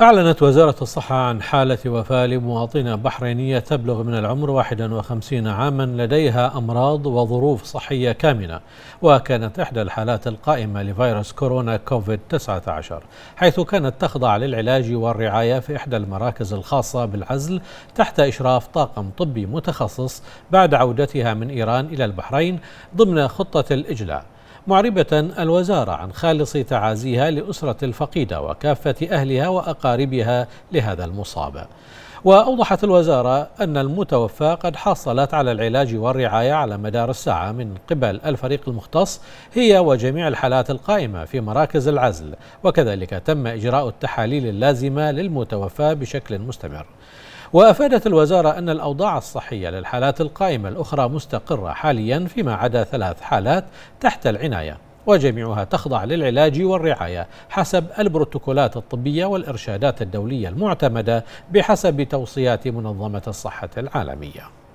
أعلنت وزارة الصحة عن حالة وفاة لمواطنة بحرينية تبلغ من العمر 51 عاما لديها أمراض وظروف صحية كامنة وكانت إحدى الحالات القائمة لفيروس كورونا كوفيد 19 حيث كانت تخضع للعلاج والرعاية في إحدى المراكز الخاصة بالعزل تحت إشراف طاقم طبي متخصص بعد عودتها من إيران إلى البحرين ضمن خطة الإجلاء معربة الوزارة عن خالص تعازيها لأسرة الفقيدة وكافة أهلها وأقاربها لهذا المصاب وأوضحت الوزارة أن المتوفى قد حصلت على العلاج والرعاية على مدار الساعة من قبل الفريق المختص هي وجميع الحالات القائمة في مراكز العزل وكذلك تم إجراء التحاليل اللازمة للمتوفى بشكل مستمر وأفادت الوزارة أن الأوضاع الصحية للحالات القائمة الأخرى مستقرة حاليا فيما عدا ثلاث حالات تحت العناية وجميعها تخضع للعلاج والرعاية حسب البروتوكولات الطبية والإرشادات الدولية المعتمدة بحسب توصيات منظمة الصحة العالمية